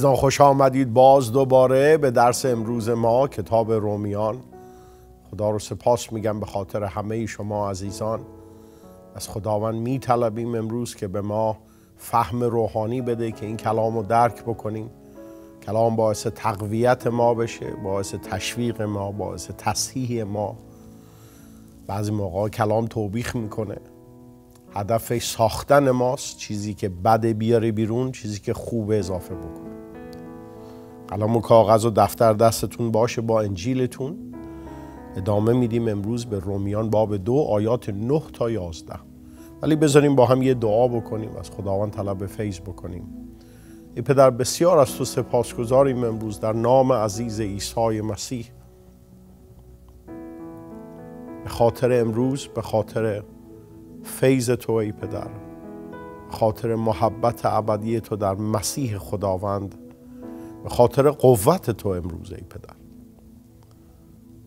عزیزان خوش آمدید باز دوباره به درس امروز ما کتاب رومیان خدا رو سپاس میگم به خاطر همه شما عزیزان از خداوند میطلبیم امروز که به ما فهم روحانی بده که این کلام رو درک بکنیم کلام باعث تقویت ما بشه باعث تشویق ما باعث تصحیح ما بعضی موقع کلام توبیخ میکنه هدف ساختن ماست چیزی که بده بیاره بیرون چیزی که خوب اضافه بکنه قلم و کاغذ و دفتر دستتون باشه با انجیلتون ادامه میدیم امروز به رومیان باب دو آیات 9 تا 11 ولی بذاریم با هم یه دعا بکنیم از خداوند طلب فیض بکنیم ای پدر بسیار از تو سپاسگزاریم امروز در نام عزیز عیسی مسیح به خاطر امروز به خاطر فیض تو ای پدر خاطر محبت ابدی تو در مسیح خداوند به خاطر قوت تو امروز ای پدر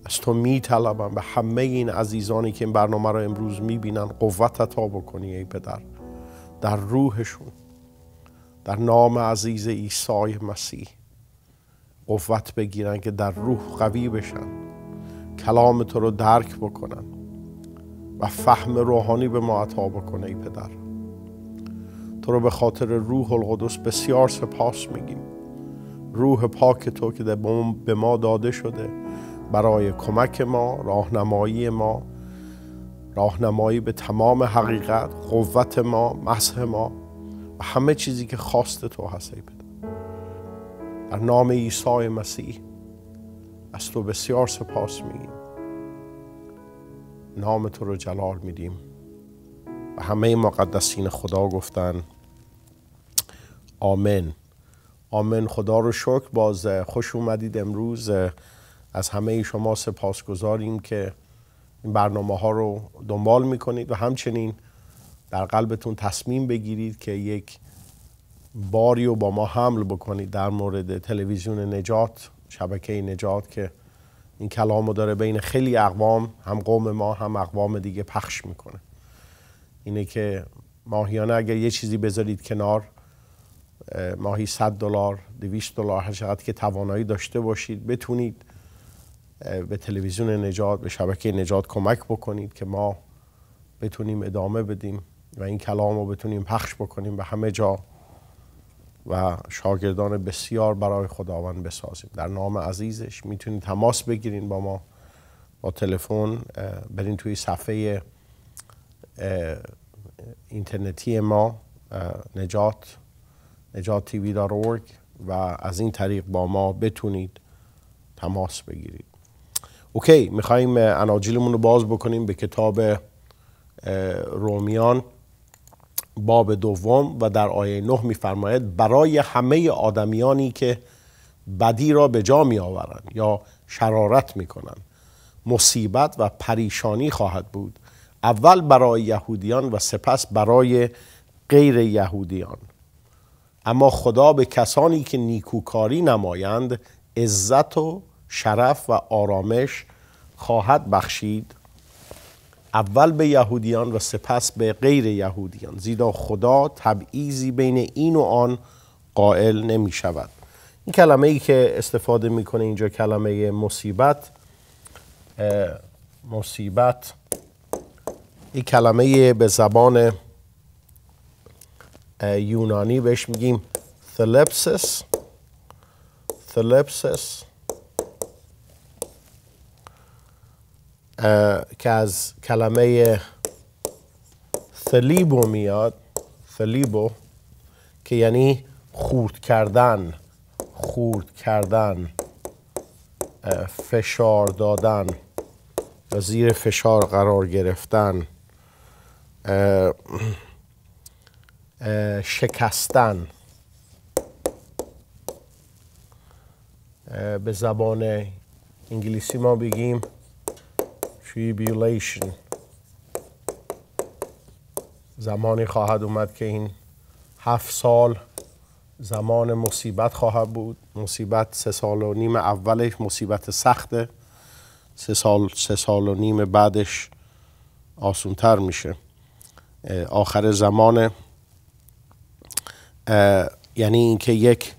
از تو می طلبم به همه این عزیزانی که این برنامه را امروز می بینن قوت عطا بکنی ای پدر در روحشون در نام عزیز عیسی مسیح قوت بگیرن که در روح قوی بشن کلام تو رو درک بکنن و فهم روحانی به ما عطا بکنه ای پدر تو رو به خاطر روح القدس بسیار سپاس میگیم روح پاک تو که به ما داده شده برای کمک ما راهنمایی ما راهنمایی به تمام حقیقت قوت ما مسح ما و همه چیزی که خواست تو هست ای در نام عیسی مسیح از تو بسیار سپاس میگیم نام تو رو جلال میدیم و همه مقدسین خدا گفتن آمین آمن خدا رو شکر باز خوش اومدید امروز از همه شما سپاس گذاریم که این برنامه ها رو دنبال میکنید و همچنین در قلبتون تصمیم بگیرید که یک باری رو با ما حمل بکنید در مورد تلویزیون نجات شبکه نجات که این کلام رو داره بین خیلی اقوام هم قوم ما هم اقوام دیگه پخش میکنه اینه که ماهیانه اگر یه چیزی بذارید کنار ماهی 100 دلار 200 دلار هر چقدر که توانایی داشته باشید بتونید به تلویزیون نجات به شبکه نجات کمک بکنید که ما بتونیم ادامه بدیم و این کلام رو بتونیم پخش بکنیم به همه جا و شاگردان بسیار برای خداوند بسازیم در نام عزیزش میتونید تماس بگیرید با ما با تلفن برین توی صفحه اینترنتی ما نجات نجات و از این طریق با ما بتونید تماس بگیرید اوکی میخوایم اناجیلمون رو باز بکنیم به کتاب رومیان باب دوم و در آیه نه میفرماید برای همه آدمیانی که بدی را به جا می آورند یا شرارت می کنند مصیبت و پریشانی خواهد بود اول برای یهودیان و سپس برای غیر یهودیان اما خدا به کسانی که نیکوکاری نمایند عزت و شرف و آرامش خواهد بخشید اول به یهودیان و سپس به غیر یهودیان زیرا خدا تبعیزی بین این و آن قائل نمی شود این کلمه ای که استفاده میکنه اینجا کلمه مصیبت مصیبت این کلمه به زبان یونانی بهش میگیم ثلپسس ثلپسس که از کلمه ثلیبو میاد ثلیبو که یعنی خورد کردن خورد کردن فشار دادن زیر فشار قرار گرفتن شکستن به زبان انگلیسی ما بگیم tribulation زمانی خواهد اومد که این هفت سال زمان مصیبت خواهد بود مصیبت سه سال و نیم اولش مصیبت سخته سه سال, سه سال و نیم بعدش آسونتر میشه آخر زمان یعنی اینکه یک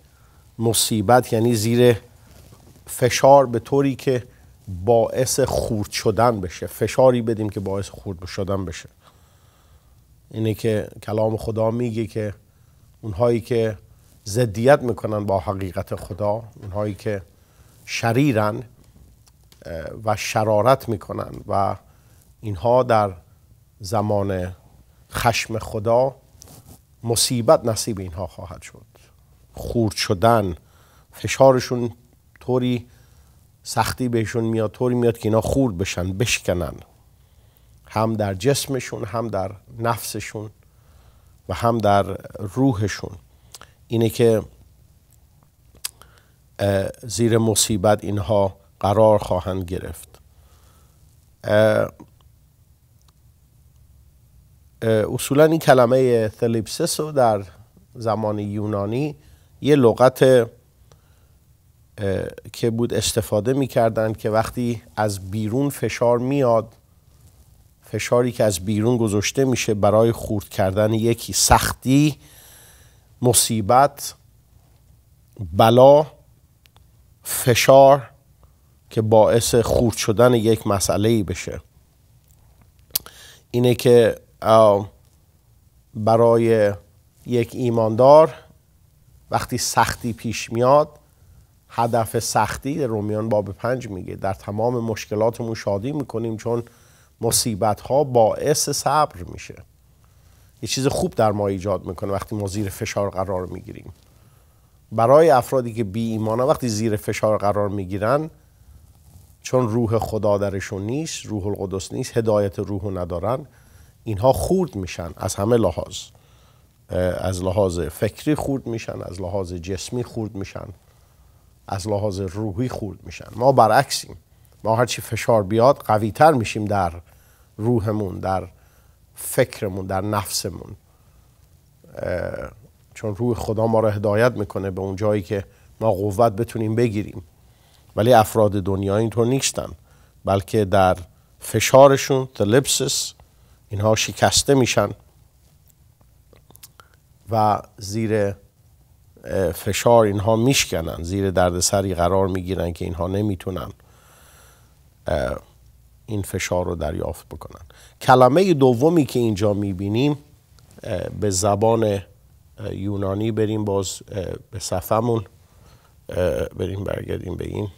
مصیبت یعنی زیر فشار به طوری که باعث خورد شدن بشه فشاری بدیم که باعث خورد شدن بشه اینه که کلام خدا میگه که اونهایی که زدیت میکنن با حقیقت خدا اونهایی که شریرن و شرارت میکنن و اینها در زمان خشم خدا مصیبت نصیب اینها خواهد شد خورد شدن فشارشون طوری سختی بهشون میاد طوری میاد که اینا خورد بشن بشکنن هم در جسمشون هم در نفسشون و هم در روحشون اینه که زیر مصیبت اینها قرار خواهند گرفت اصولا این کلمه تلیپسس رو در زمان یونانی یه لغت که بود استفاده میکردن که وقتی از بیرون فشار میاد فشاری که از بیرون گذاشته میشه برای خورد کردن یکی سختی مصیبت بلا فشار که باعث خورد شدن یک مسئله ای بشه اینه که برای یک ایماندار وقتی سختی پیش میاد هدف سختی رومیان باب پنج میگه در تمام مشکلاتمون شادی میکنیم چون مصیبت ها باعث صبر میشه یه چیز خوب در ما ایجاد میکنه وقتی ما زیر فشار قرار میگیریم برای افرادی که بی ایمان وقتی زیر فشار قرار میگیرن چون روح خدا درشون نیست روح القدس نیست هدایت روح ندارن اینها خورد میشن از همه لحاظ از لحاظ فکری خورد میشن از لحاظ جسمی خورد میشن از لحاظ روحی خورد میشن ما برعکسیم ما هرچی فشار بیاد قوی تر میشیم در روحمون در فکرمون در نفسمون چون روح خدا ما را هدایت میکنه به اون جایی که ما قوت بتونیم بگیریم ولی افراد دنیا اینطور نیستن بلکه در فشارشون تلپسس اینها شکسته میشن و زیر فشار اینها میشکنن زیر دردسری قرار میگیرن که اینها نمیتونن این فشار رو دریافت بکنن کلمه دومی که اینجا میبینیم به زبان یونانی بریم باز به صفمون بریم برگردیم به این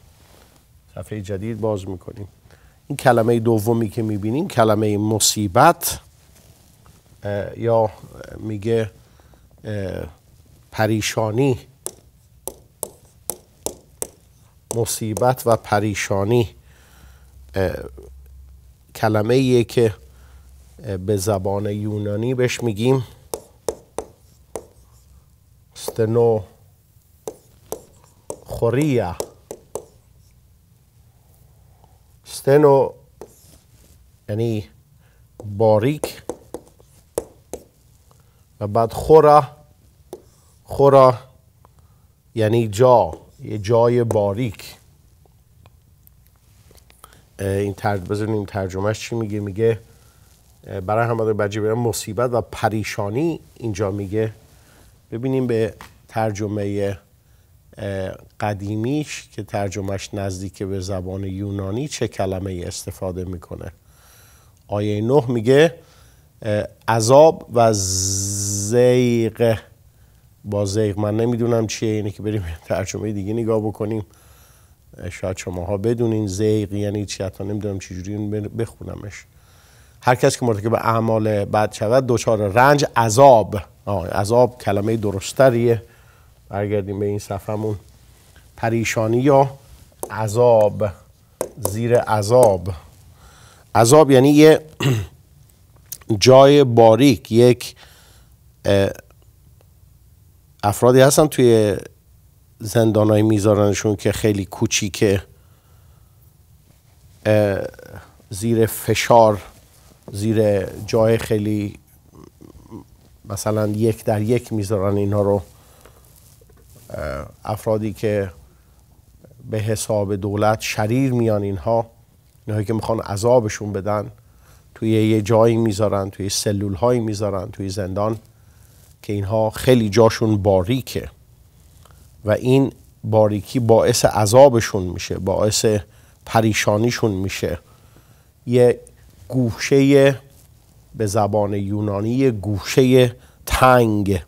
صفحه جدید باز میکنیم این کلمه دومی که میبینیم کلمه مصیبت یا میگه پریشانی مصیبت و پریشانی کلمه ایه که به زبان یونانی بهش میگیم استنو خوریا یعنی باریک و بعد خورا خورا یعنی جا یه جای باریک این بزنیم ترجمهش چی میگه میگه برای همه بجی برای مصیبت و پریشانی اینجا میگه ببینیم به ترجمه قدیمیش که ترجمهش نزدیک به زبان یونانی چه کلمه ای استفاده میکنه آیه نه میگه عذاب و زیق با زیق من نمیدونم چیه اینه که بریم ترجمه دیگه نگاه بکنیم شاید شماها بدونین زیق یعنی چی حتی نمیدونم چجوری بخونمش هر کس که مرتکب اعمال بد شود دچار رنج عذاب آه، عذاب کلمه درستریه برگردیم به این صفحمون پریشانی یا عذاب زیر عذاب عذاب یعنی یه جای باریک یک افرادی هستن توی زندان های میذارنشون که خیلی کوچیکه زیر فشار زیر جای خیلی مثلا یک در یک میذارن اینها رو افرادی که به حساب دولت شریر میان اینها اینهایی که میخوان عذابشون بدن توی یه جایی میذارن توی سلول هایی میذارن توی زندان که اینها خیلی جاشون باریکه و این باریکی باعث عذابشون میشه باعث پریشانیشون میشه یه گوشه به زبان یونانی یه گوشه تنگ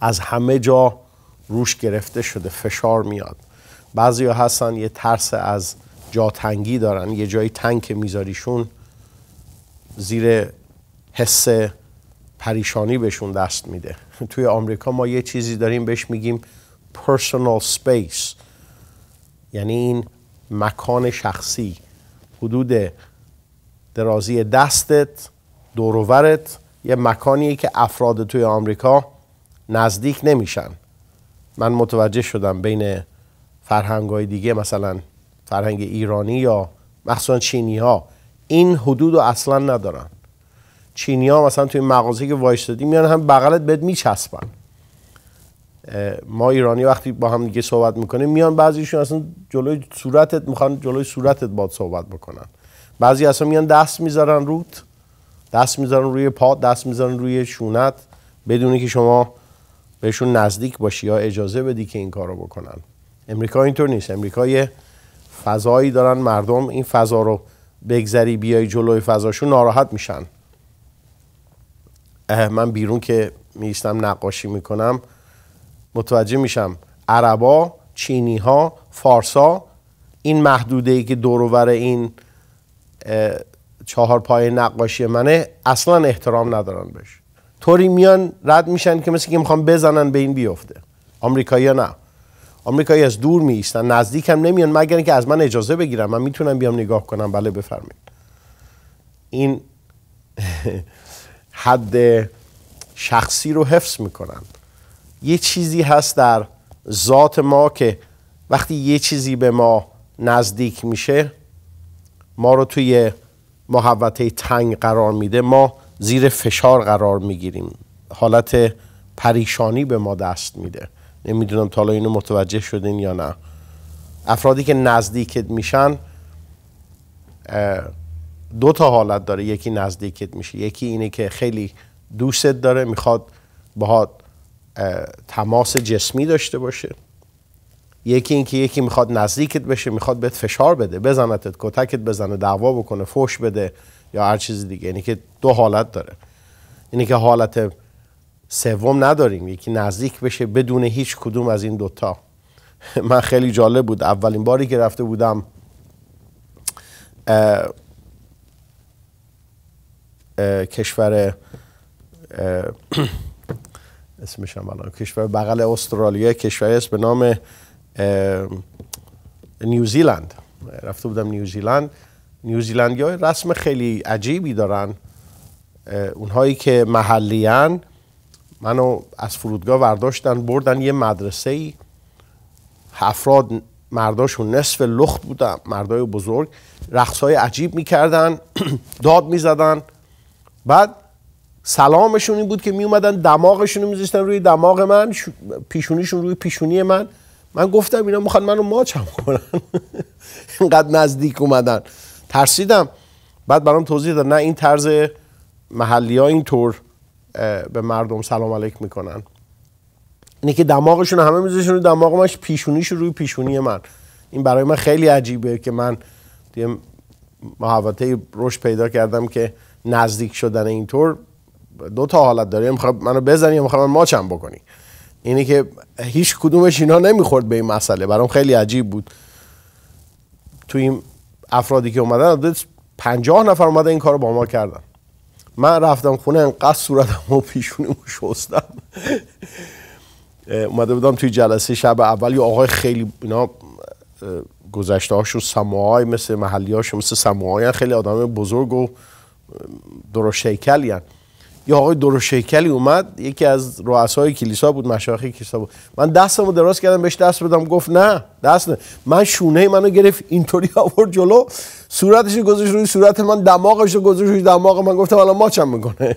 از همه جا روش گرفته شده فشار میاد بعضی ها هستن یه ترس از جا تنگی دارن یه جایی تنگ که میذاریشون زیر حس پریشانی بهشون دست میده توی آمریکا ما یه چیزی داریم بهش میگیم personal space یعنی این مکان شخصی حدود درازی دستت دورورت یه مکانیه که افراد توی آمریکا نزدیک نمیشن من متوجه شدم بین فرهنگ دیگه مثلا فرهنگ ایرانی یا مخصوصا چینی ها این حدود رو اصلا ندارن چینی ها مثلا توی مغازه که وایستدی میان هم بغلت بهت میچسبن ما ایرانی وقتی با هم دیگه صحبت میکنیم میان بعضیشون اصلا جلوی صورتت میخوان جلوی صورتت باد صحبت بکنن بعضی اصلا میان دست میذارن رود دست میذارن روی پا دست میذارن روی شونت بدونی که شما بهشون نزدیک باشی یا اجازه بدی که این کارو بکنن امریکا اینطور نیست امریکا یه فضایی دارن مردم این فضا رو بگذری بیای جلوی فضاشون ناراحت میشن من بیرون که میستم نقاشی میکنم متوجه میشم عربا چینی ها فارسا این محدوده ای که دورور این چهار پای نقاشی منه اصلا احترام ندارن بهش طوری میان رد میشن که مثل که میخوان بزنن به این بیفته آمریکایی نه آمریکایی از دور می ایستن نزدیکم نمیان مگر اینکه از من اجازه بگیرم من میتونم بیام نگاه کنم بله بفرمایید این حد شخصی رو حفظ میکنن یه چیزی هست در ذات ما که وقتی یه چیزی به ما نزدیک میشه ما رو توی محوطه تنگ قرار میده ما زیر فشار قرار میگیریم حالت پریشانی به ما دست میده نمیدونم تا اینو متوجه شدین یا نه افرادی که نزدیکت میشن دو تا حالت داره یکی نزدیکت میشه یکی اینه که خیلی دوستت داره میخواد باهات تماس جسمی داشته باشه یکی اینکه یکی میخواد نزدیکت بشه میخواد بهت فشار بده بزنتت کتکت بزنه دعوا بکنه فوش بده یا هر چیز دیگه یعنی که دو حالت داره یعنی که حالت سوم نداریم یکی نزدیک بشه بدون هیچ کدوم از این دوتا من خیلی جالب بود اولین باری که رفته بودم کشور کشور کشور بغل استرالیا کشوری است به نام نیوزیلند رفته بودم نیوزیلند نیوزیلندی های رسم خیلی عجیبی دارن اونهایی که محلیان منو از فرودگاه برداشتن بردن یه مدرسه ای افراد مرداشون نصف لخت بودن مردای بزرگ رقص های عجیب میکردن داد میزدن بعد سلامشون این بود که میومدن دماغشون میذاشتن روی دماغ من پیشونیشون روی پیشونی من من گفتم اینا میخوان منو ماچم کنن اینقدر نزدیک اومدن ترسیدم بعد برام توضیح داد نه این طرز محلی ها اینطور به مردم سلام علیک میکنن اینه که دماغشون همه میزهشون رو دماغ منش پیشونیش روی پیشونی من این برای من خیلی عجیبه که من دیگه محوطه روش پیدا کردم که نزدیک شدن اینطور دو تا حالت داره میخواد منو بزنی یا میخواد من ماچم بکنی اینه که هیچ کدومش اینا نمیخورد به این مسئله برام خیلی عجیب بود تو این افرادی که اومدن پنجاه نفر اومدن این کار رو با ما کردن من رفتم خونه انقدر صورتم و پیشونیم شستم اومده بودم توی جلسه شب اول یه آقای خیلی اینا گذشته هاشون سموهای مثل محلی مثل سموهای خیلی آدم بزرگ و درشت شیکلیان یه آقای دروشیکلی اومد یکی از رؤسای کلیسا بود مشایخ کلیسا بود من دستمو دراز کردم بهش دست بدم گفت نه دست نه من شونه منو گرفت اینطوری آورد جلو صورتش گذاشت روی صورت من دماغش رو گذاشت روی دماغ من گفتم الان ماچم میکنه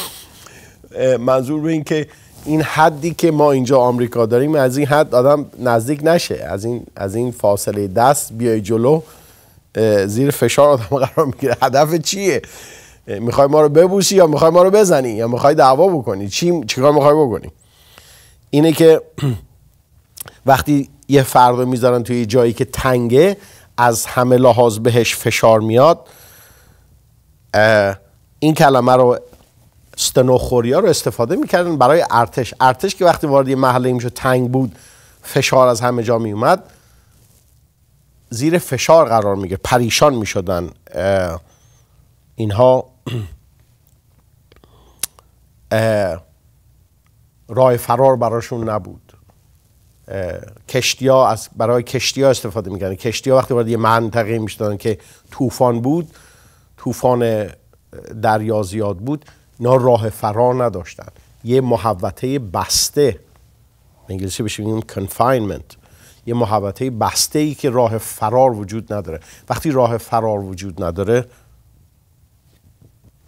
منظور به این که این حدی که ما اینجا آمریکا داریم از این حد آدم نزدیک نشه از این از این فاصله دست بیای جلو زیر فشار آدم قرار میگیره هدف چیه میخوای ما رو ببوسی یا میخوای ما رو بزنی یا میخوای دعوا بکنی چی چیکار میخوای بکنی اینه که وقتی یه فردو رو میذارن توی جایی که تنگه از همه لحاظ بهش فشار میاد این کلمه رو ستنوخوریا رو استفاده میکردن برای ارتش ارتش که وقتی وارد یه محله میشد تنگ بود فشار از همه جا میومد زیر فشار قرار میگه پریشان میشدن اینها راه فرار براشون نبود ها از برای ها استفاده کشتی ها وقتی وارد یه منطقه میشدن که طوفان بود طوفان دریا زیاد بود اینا راه فرار نداشتن یه محوطه بسته انگلیسی بهش میگیم confinement یه محوطه بسته ای که راه فرار وجود نداره وقتی راه فرار وجود نداره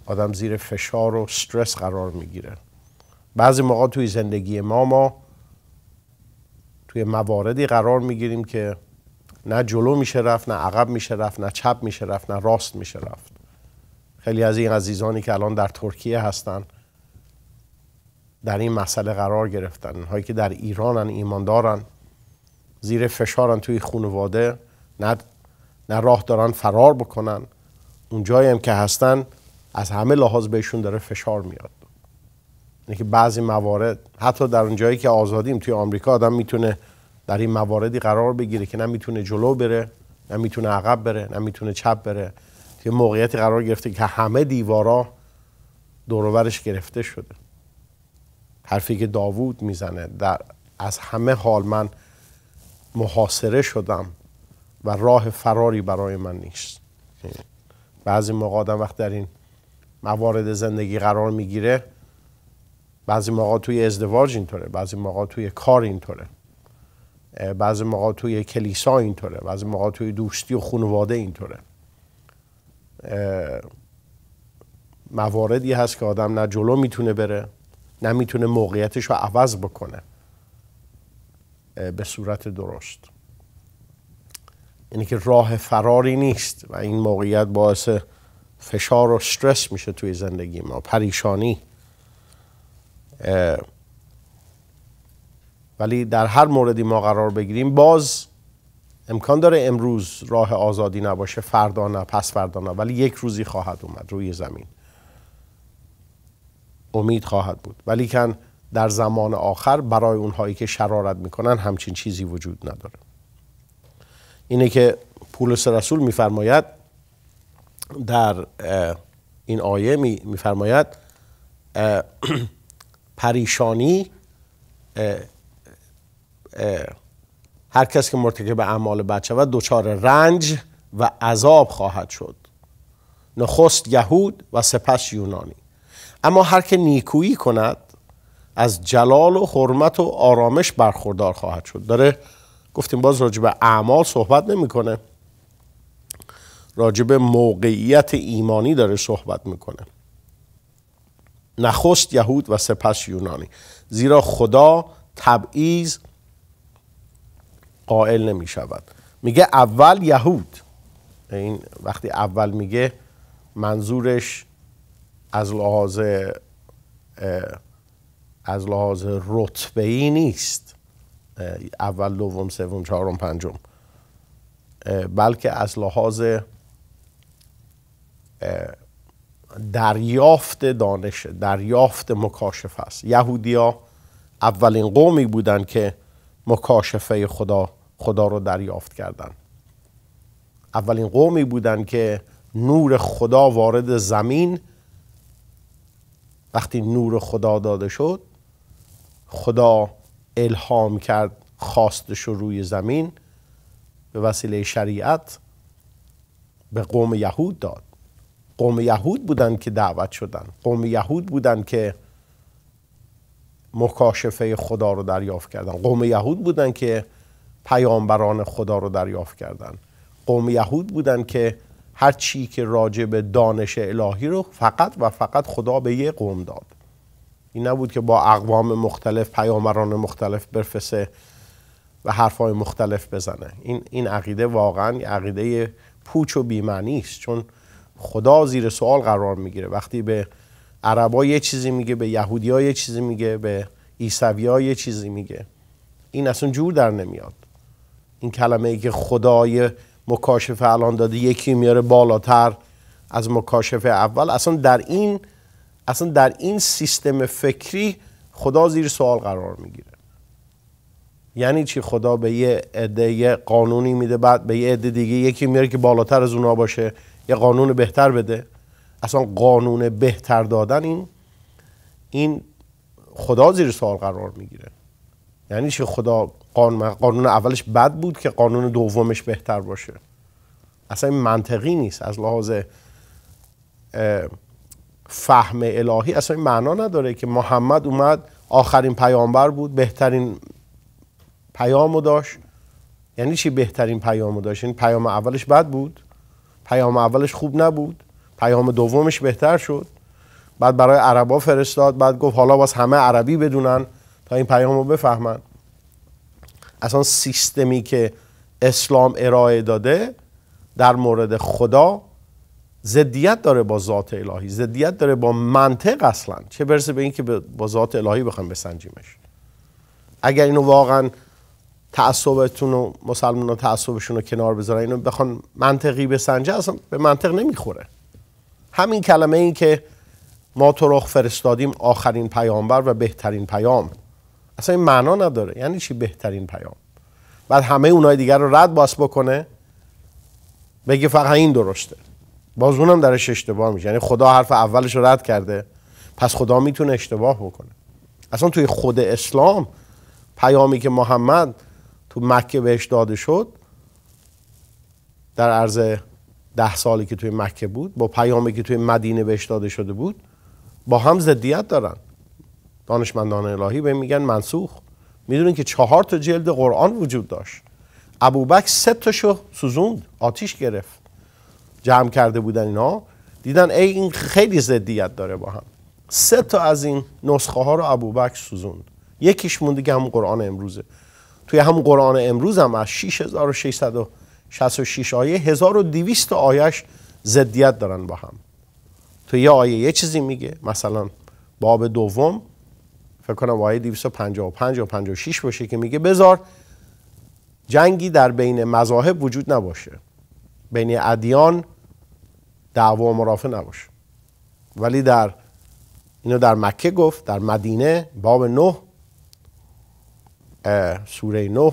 آدم زیر فشار و استرس قرار میگیره بعضی موقع توی زندگی ما ما توی مواردی قرار میگیریم که نه جلو میشه رفت نه عقب میشه رفت نه چپ میشه رفت نه راست میشه رفت خیلی از این عزیزانی که الان در ترکیه هستن در این مسئله قرار گرفتن هایی که در ایرانن ایماندارن زیر فشارن توی خانواده نه نه راه دارن فرار بکنن اون هم که هستن از همه لحاظ بهشون داره فشار میاد یعنی بعضی موارد حتی در اون جایی که آزادیم توی آمریکا آدم میتونه در این مواردی قرار بگیره که نمیتونه جلو بره نمیتونه عقب بره نمیتونه چپ بره توی موقعیتی قرار گرفته که همه دیوارا دورورش گرفته شده حرفی که داوود میزنه در از همه حال من محاصره شدم و راه فراری برای من نیست یعنی بعضی موقع آدم وقت در این موارد زندگی قرار میگیره بعضی موقع توی ازدواج اینطوره بعضی موقع توی کار اینطوره بعضی موقع توی کلیسا اینطوره بعضی موقع توی دوستی و خانواده اینطوره مواردی هست که آدم نه جلو میتونه بره نه میتونه موقعیتش رو عوض بکنه به صورت درست اینکه یعنی که راه فراری نیست و این موقعیت باعث فشار و استرس میشه توی زندگی ما پریشانی ولی در هر موردی ما قرار بگیریم باز امکان داره امروز راه آزادی نباشه فردا نه پس فردا نه ولی یک روزی خواهد اومد روی زمین امید خواهد بود ولی کن در زمان آخر برای اونهایی که شرارت میکنن همچین چیزی وجود نداره اینه که پولس رسول میفرماید در این آیه میفرماید پریشانی هر کس که مرتکب اعمال بد شود دچار رنج و عذاب خواهد شد نخست یهود و سپس یونانی اما هر که نیکویی کند از جلال و حرمت و آرامش برخوردار خواهد شد داره گفتیم باز راجع به اعمال صحبت نمیکنه راجب موقعیت ایمانی داره صحبت میکنه نخست یهود و سپس یونانی زیرا خدا تبعیض قائل نمی شود میگه اول یهود این وقتی اول میگه منظورش از لحاظ از لحاظ رتبه ای نیست اول دوم سوم چهارم پنجم بلکه از لحاظ دریافت دانش دریافت مکاشفه است یهودیا اولین قومی بودند که مکاشفه خدا خدا رو دریافت کردند اولین قومی بودند که نور خدا وارد زمین وقتی نور خدا داده شد خدا الهام کرد خواستش رو روی زمین به وسیله شریعت به قوم یهود داد قوم یهود بودند که دعوت شدند قوم یهود بودند که مکاشفه خدا رو دریافت کردن قوم یهود بودند که پیامبران خدا رو دریافت کردند قوم یهود بودند که هر چی که راجع به دانش الهی رو فقط و فقط خدا به یه قوم داد این نبود که با اقوام مختلف پیامران مختلف برفسه و حرفهای مختلف بزنه این این عقیده واقعا عقیده پوچ و بیمعنی است چون خدا زیر سوال قرار میگیره وقتی به عربا یه چیزی میگه به یهودی یه چیزی میگه به ایسوی یه چیزی میگه این اصلا جور در نمیاد این کلمه ای که خدای مکاشفه الان داده یکی میاره بالاتر از مکاشفه اول اصلا در این اصلا در این سیستم فکری خدا زیر سوال قرار میگیره یعنی چی خدا به یه عده قانونی میده بعد به یه عده دیگه یکی میاره که بالاتر از اونا باشه یه قانون بهتر بده اصلا قانون بهتر دادن این این خدا زیر سوال قرار میگیره یعنی چه خدا قانون, اولش بد بود که قانون دومش بهتر باشه اصلا این منطقی نیست از لحاظ فهم الهی اصلا این معنا نداره که محمد اومد آخرین پیامبر بود بهترین پیامو داشت یعنی چی بهترین پیامو داشت این یعنی پیام اولش بد بود پیام اولش خوب نبود پیام دومش بهتر شد بعد برای عربا فرستاد بعد گفت حالا باز همه عربی بدونن تا این پیام رو بفهمن اصلا سیستمی که اسلام ارائه داده در مورد خدا زدیت داره با ذات الهی زدیت داره با منطق اصلا چه برسه به اینکه با ذات الهی بخوام بسنجیمش اگر اینو واقعا تعصبتون و مسلمان تعصبشون رو کنار بذارن اینو بخوان منطقی بسنجه اصلا به منطق نمیخوره همین کلمه این که ما تو رخ فرستادیم آخرین پیامبر و بهترین پیام اصلا این معنا نداره یعنی چی بهترین پیام بعد همه اونای دیگر رو رد باس بکنه بگه فقط این درسته باز اونم درش اشتباه میشه یعنی خدا حرف اولش رو رد کرده پس خدا میتونه اشتباه بکنه اصلا توی خود اسلام پیامی که محمد تو مکه بهش داده شد در عرض ده سالی که توی مکه بود با پیامی که توی مدینه بهش داده شده بود با هم ضدیت دارن دانشمندان الهی به میگن منسوخ میدونین که چهار تا جلد قرآن وجود داشت ابوبکر سه تاشو سوزوند آتیش گرفت جمع کرده بودن اینا دیدن ای این خیلی ضدیت داره با هم سه تا از این نسخه ها رو ابوبکر سوزوند یکیش مونده که همون قرآن امروزه توی همون قرآن امروز هم از 6666 آیه 1200 آیش زدیت دارن با هم تو یه آیه یه چیزی میگه مثلا باب دوم فکر کنم آیه 255 و 56 باشه که میگه بذار جنگی در بین مذاهب وجود نباشه بین ادیان دعوا و مرافع نباشه ولی در اینو در مکه گفت در مدینه باب نه سوره نه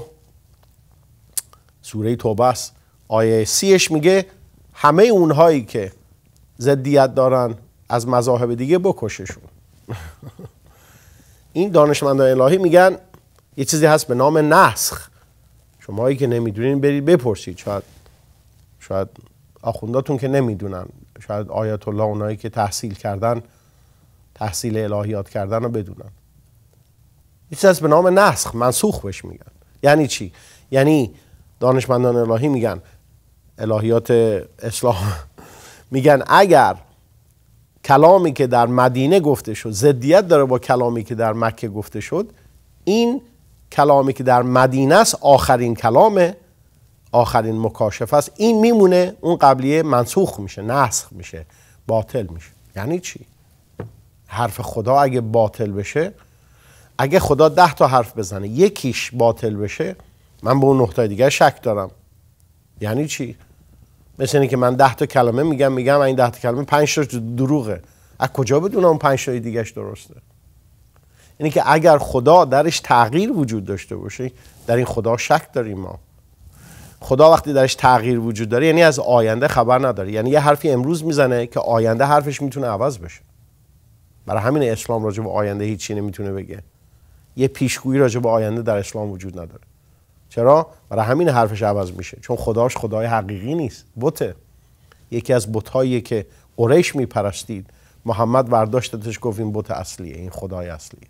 سوره توبه است آیه سیش میگه همه اونهایی که زدیت دارن از مذاهب دیگه بکششون این دانشمندان الهی میگن یه چیزی هست به نام نسخ شمایی که نمیدونین برید بپرسید شاید شاید آخونداتون که نمیدونن شاید آیت الله اونایی که تحصیل کردن تحصیل الهیات کردن رو بدونن یه چیز به نام نسخ منسوخ بهش میگن یعنی چی یعنی دانشمندان الهی میگن الهیات اصلاح میگن اگر کلامی که در مدینه گفته شد زدیت داره با کلامی که در مکه گفته شد این کلامی که در مدینه است آخرین کلامه آخرین مکاشفه است این میمونه اون قبلیه منسوخ میشه نسخ میشه باطل میشه یعنی چی حرف خدا اگه باطل بشه اگه خدا ده تا حرف بزنه یکیش باطل بشه من به اون نقطه دیگه شک دارم یعنی چی مثل اینکه من ده تا کلمه میگم میگم این ده تا کلمه پنج تا دروغه از کجا بدونم اون پنج تای درسته یعنی که اگر خدا درش تغییر وجود داشته باشه در این خدا شک داریم ما خدا وقتی درش تغییر وجود داره یعنی از آینده خبر نداره یعنی یه حرفی امروز میزنه که آینده حرفش میتونه عوض بشه برای همین اسلام راجع به آینده هیچی نمیتونه بگه یه پیشگویی راجع به آینده در اسلام وجود نداره چرا برای همین حرفش عوض میشه چون خداش خدای حقیقی نیست بته یکی از بتهایی که قریش میپرستید محمد برداشتتش گفت این بت اصلیه این خدای اصلیه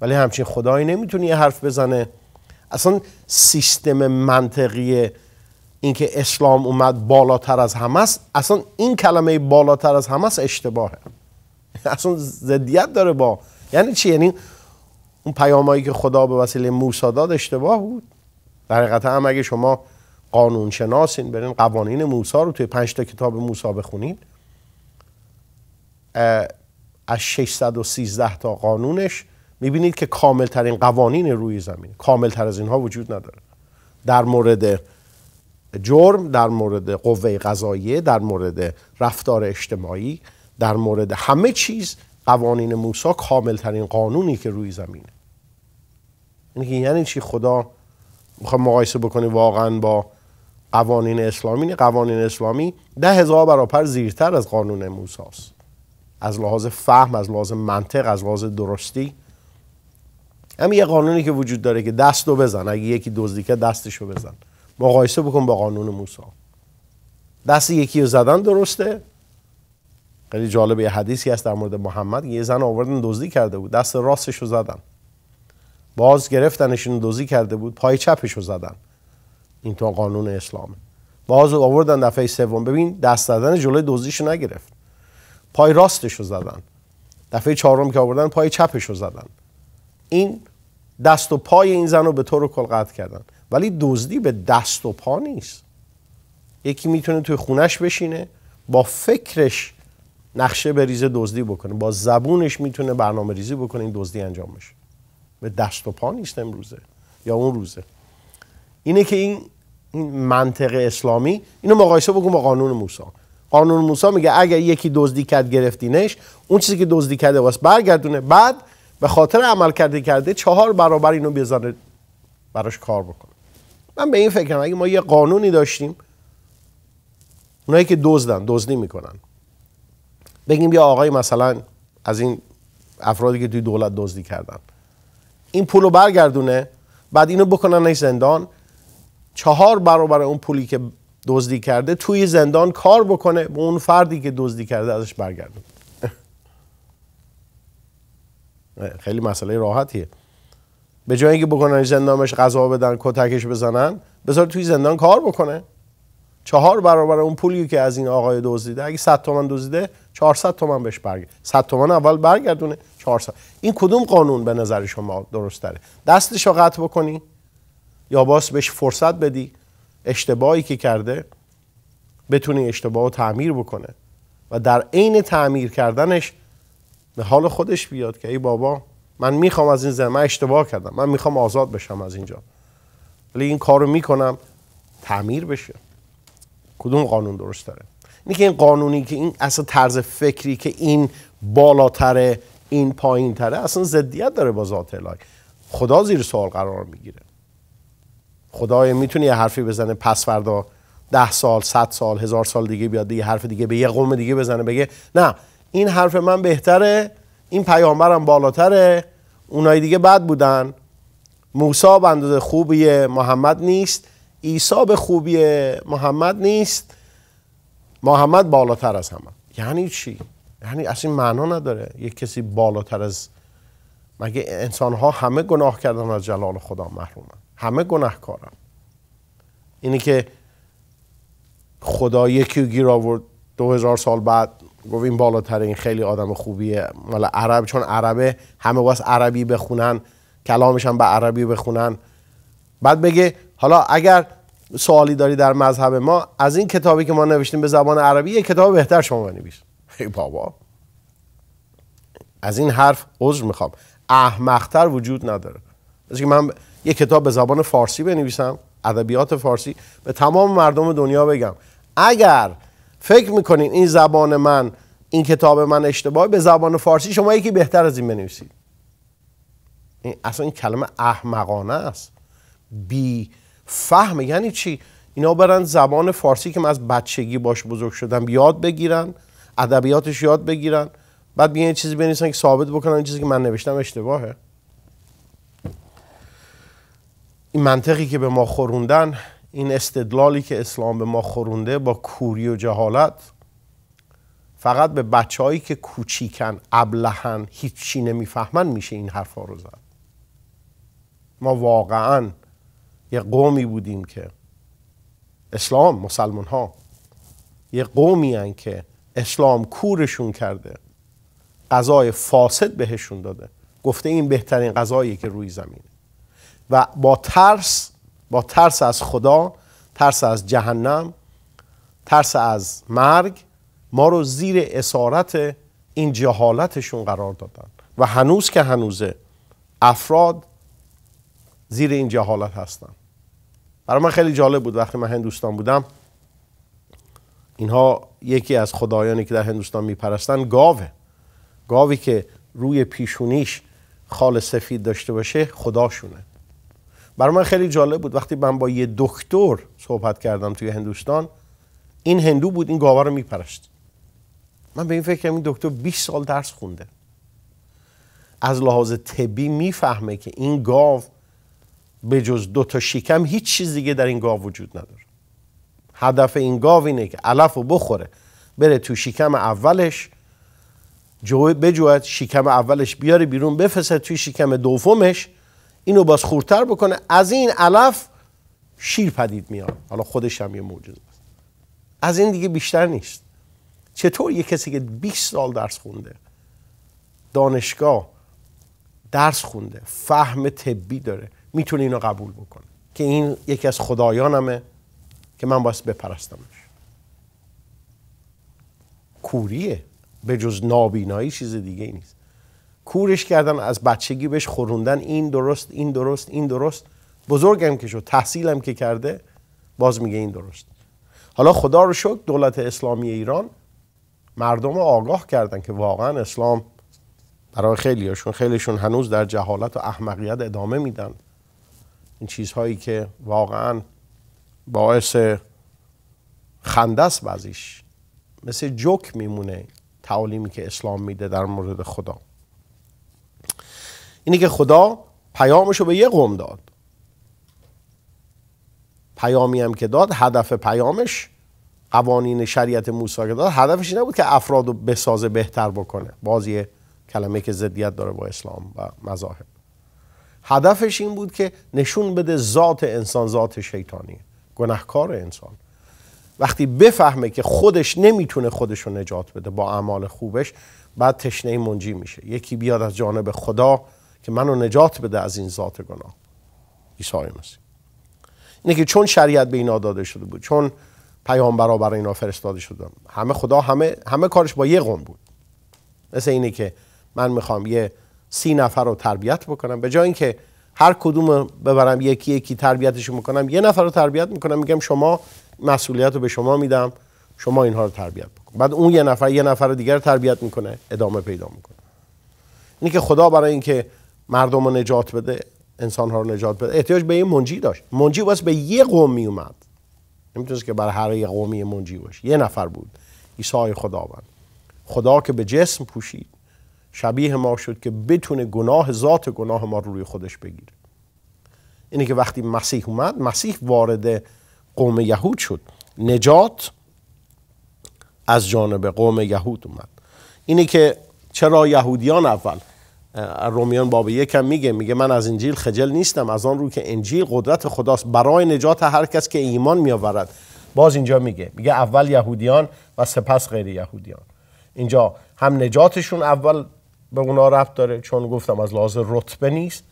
ولی همچین خدایی نمیتونه یه حرف بزنه اصلا سیستم منطقی اینکه اسلام اومد بالاتر از همه است اصلا این کلمه بالاتر از همه است اشتباهه اصلا ضدیت داره با یعنی چی یعنی اون پیامایی که خدا به وسیله موسی داد اشتباه بود در حقیقت هم اگه شما قانون شناسین برین قوانین موسی رو توی پنج تا کتاب موسی بخونید از 613 تا قانونش میبینید که کاملترین قوانین روی زمین کاملتر از اینها وجود نداره در مورد جرم در مورد قوه قضاییه در مورد رفتار اجتماعی در مورد همه چیز قوانین کامل ترین قانونی که روی زمینه یعنی چی خدا میخوام مقایسه بکنی واقعا با قوانین اسلامی یعنی قوانین اسلامی ده هزار برابر زیرتر از قانون موسی است از لحاظ فهم از لحاظ منطق از لحاظ درستی همین یه قانونی که وجود داره که دست رو بزن اگه یکی دزدی دستش رو بزن مقایسه بکن با قانون موسی دست یکی رو زدن درسته خیلی جالب یه حدیثی هست در مورد محمد یه زن آوردن دزدی کرده بود دست راستش رو زدن باز گرفتنشون دزدی کرده بود پای چپش رو زدن این تو قانون اسلامه باز آوردن دفعه سوم ببین دست زدن جلوی دزدیش نگرفت پای راستش رو زدن دفعه چهارم که آوردن پای چپش رو زدن این دست و پای این زن رو به طور کل قطع کردن ولی دزدی به دست و پا نیست یکی میتونه توی خونش بشینه با فکرش نقشه بریزه دزدی بکنه با زبونش میتونه برنامه ریزی بکنه این دزدی انجام بشه به دست و پا نیست امروزه یا اون روزه اینه که این این منطق اسلامی اینو مقایسه بکن با قانون موسا قانون موسا میگه اگر یکی دزدی کرد گرفتینش اون چیزی که دزدی کرده واسه برگردونه بعد به خاطر عمل کرده کرده چهار برابر اینو بذاره براش کار بکنه من به این فکرم اگه ما یه قانونی داشتیم اونایی که دزدن دزدی میکنن بگیم یه آقای مثلا از این افرادی که توی دولت دزدی کردن این رو برگردونه بعد اینو بکنن زندان چهار برابر اون پولی که دزدی کرده توی زندان کار بکنه به اون فردی که دزدی کرده ازش برگردون خیلی مسئله راحتیه به جایی اینکه بکنن زندانش غذا بدن کتکش بزنن بذار توی زندان کار بکنه چهار برابر اون پولی که از این آقای دزدیده اگه 100 تومن دزدیده 400 تومن بهش برگرد 100 تومن اول برگردونه 400 این کدوم قانون به نظر شما درست داره دستش رو قطع بکنی یا باس بهش فرصت بدی اشتباهی که کرده بتونی اشتباه رو تعمیر بکنه و در عین تعمیر کردنش به حال خودش بیاد که ای بابا من میخوام از این زمین اشتباه کردم من میخوام آزاد بشم از اینجا ولی این کارو میکنم تعمیر بشه کدوم قانون درست داره اینه که این قانونی که این اصلا طرز فکری که این بالاتره این پایین تره اصلا زدیت داره با ذات الهی خدا زیر سوال قرار میگیره خدای میتونه یه حرفی بزنه پس فردا ده سال صد سال هزار سال دیگه بیاد یه حرف دیگه به یه قوم دیگه بزنه بگه نه این حرف من بهتره این پیامبرم بالاتره اونای دیگه بد بودن موسی به اندازه خوبیه محمد نیست عیسی به خوبی محمد نیست محمد بالاتر از همه یعنی چی؟ یعنی اصلا معنا نداره یک کسی بالاتر از مگه انسان ها همه گناه کردن از جلال خدا محرومن همه گناهکارن اینی که خدا یکی گیر آورد دو هزار سال بعد گفت این بالاتر این خیلی آدم خوبیه مال عرب چون عربه همه واسه عربی بخونن کلامش هم به عربی بخونن بعد بگه حالا اگر سوالی داری در مذهب ما از این کتابی که ما نوشتیم به زبان عربی یه کتاب بهتر شما بنویس ای بابا از این حرف عذر میخوام احمقتر وجود نداره از که من یه کتاب به زبان فارسی بنویسم ادبیات فارسی به تمام مردم دنیا بگم اگر فکر میکنین این زبان من این کتاب من اشتباهی به زبان فارسی شما یکی بهتر از این بنویسید این اصلا این کلمه احمقانه است بی فهم یعنی چی اینا برن زبان فارسی که من از بچگی باش بزرگ شدم یاد بگیرن ادبیاتش یاد بگیرن بعد بیان چیزی بنویسن که ثابت بکنن این چیزی که من نوشتم اشتباهه این منطقی که به ما خوروندن این استدلالی که اسلام به ما خورونده با کوری و جهالت فقط به بچههایی که کوچیکن ابلهن هیچی نمیفهمن میشه این حرفا رو زد ما واقعاً یه قومی بودیم که اسلام مسلمان ها یه قومی هن که اسلام کورشون کرده غذای فاسد بهشون داده گفته این بهترین غذایی که روی زمینه و با ترس با ترس از خدا ترس از جهنم ترس از مرگ ما رو زیر اسارت این جهالتشون قرار دادن و هنوز که هنوزه افراد زیر این جهالت هستن. برای من خیلی جالب بود وقتی من هندوستان بودم اینها یکی از خدایانی که در هندوستان میپرستن گاوه گاوی که روی پیشونیش خال سفید داشته باشه خداشونه برای من خیلی جالب بود وقتی من با یه دکتر صحبت کردم توی هندوستان این هندو بود این گاوه رو میپرست من به این فکر کردم این دکتر 20 سال درس خونده از لحاظ طبی میفهمه که این گاو به جز دو تا شکم هیچ چیز دیگه در این گاو وجود نداره هدف این گاو اینه که علف رو بخوره بره تو شکم اولش جو شیکم شکم اولش بیاره بیرون بفسه توی شکم دومش اینو باز خورتر بکنه از این علف شیر پدید میاد حالا خودش هم یه موجود است از این دیگه بیشتر نیست چطور یه کسی که 20 سال درس خونده دانشگاه درس خونده فهم طبی داره میتونه اینو قبول بکنه که این یکی از خدایانمه که من باید بپرستمش کوریه به جز نابینایی چیز دیگه نیست کورش کردن از بچگی بهش خوروندن این درست این درست این درست بزرگم که شد تحصیلم که کرده باز میگه این درست حالا خدا رو شکر دولت اسلامی ایران مردم رو آگاه کردن که واقعا اسلام برای خیلیاشون خیلیشون هنوز در جهالت و احمقیت ادامه میدن این چیزهایی که واقعا باعث خندس بعضیش مثل جوک میمونه تعالیمی که اسلام میده در مورد خدا اینه که خدا پیامش رو به یه قوم داد پیامی هم که داد هدف پیامش قوانین شریعت موسی که داد هدفش نبود که افراد رو بسازه بهتر بکنه بازی کلمه که زدیت داره با اسلام و مذاهب هدفش این بود که نشون بده ذات انسان ذات شیطانیه گناهکار انسان وقتی بفهمه که خودش نمیتونه خودش رو نجات بده با اعمال خوبش بعد تشنه منجی میشه یکی بیاد از جانب خدا که منو نجات بده از این ذات گناه عیسی مسیح اینه که چون شریعت به اینا داده شده بود چون پیامبرا برای اینا فرستاده شده همه خدا همه همه کارش با یه قوم بود مثل اینه که من میخوام یه سی نفر رو تربیت بکنم به جای اینکه هر کدوم ببرم یکی یکی تربیتشون میکنم یه نفر رو تربیت میکنم میگم شما مسئولیت رو به شما میدم شما اینها رو تربیت بکن بعد اون یه نفر یه نفر دیگر رو تربیت میکنه ادامه پیدا میکنه اینی که خدا برای اینکه مردم رو نجات بده انسان ها رو نجات بده احتیاج به یه منجی داشت منجی واسه به یه قوم می اومد نمیتونست که بر هر یه قومی منجی باشه یه نفر بود عیسی خداوند خدا که به جسم پوشید شبیه ما شد که بتونه گناه ذات گناه ما رو روی خودش بگیره اینه که وقتی مسیح اومد مسیح وارد قوم یهود شد نجات از جانب قوم یهود اومد اینه که چرا یهودیان اول رومیان باب یکم میگه میگه من از انجیل خجل نیستم از آن رو که انجیل قدرت خداست برای نجات هر کس که ایمان آورد باز اینجا میگه میگه اول یهودیان و سپس غیر یهودیان اینجا هم نجاتشون اول به اونا رفت داره چون گفتم از لحاظ رتبه نیست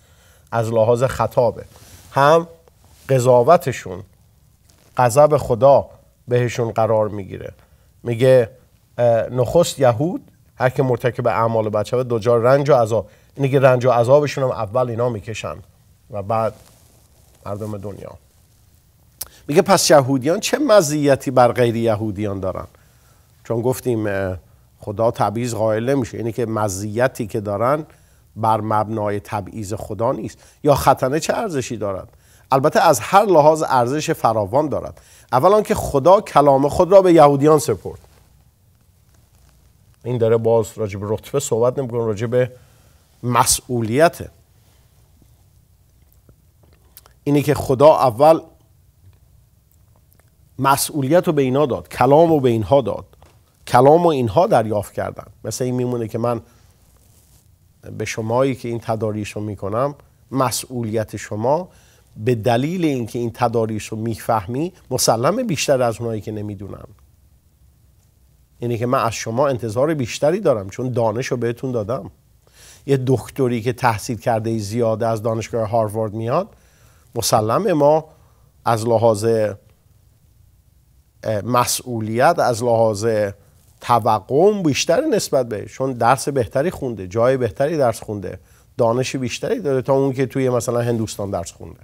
از لحاظ خطابه هم قضاوتشون غضب خدا بهشون قرار میگیره میگه نخست یهود هر که مرتکب اعمال بچه و دوجار رنج و عذاب اینه که رنج و عذابشون هم اول اینا میکشن و بعد مردم دنیا میگه پس یهودیان چه مزیتی بر غیر یهودیان دارن چون گفتیم خدا تبعیض قائل نمیشه اینه یعنی که مزیتی که دارن بر مبنای تبعیض خدا نیست یا ختنه چه ارزشی دارد البته از هر لحاظ ارزش فراوان دارد اولا که خدا کلام خود را به یهودیان سپرد این داره باز راجب رتبه صحبت نمیکنه راجب مسئولیت اینه که خدا اول مسئولیت رو به اینا داد کلام رو به اینها داد کلام و اینها دریافت کردن مثل این میمونه که من به شمایی که این تداریش رو میکنم مسئولیت شما به دلیل اینکه این تداریش رو میفهمی مسلم بیشتر از اونایی که نمیدونم. یعنی که من از شما انتظار بیشتری دارم چون دانش رو بهتون دادم یه دکتری که تحصیل کرده زیاده از دانشگاه هاروارد میاد مسلم ما از لحاظ مسئولیت از لحاظ توقع بیشتر نسبت به چون درس بهتری خونده جای بهتری درس خونده دانش بیشتری داره تا اون که توی مثلا هندوستان درس خونده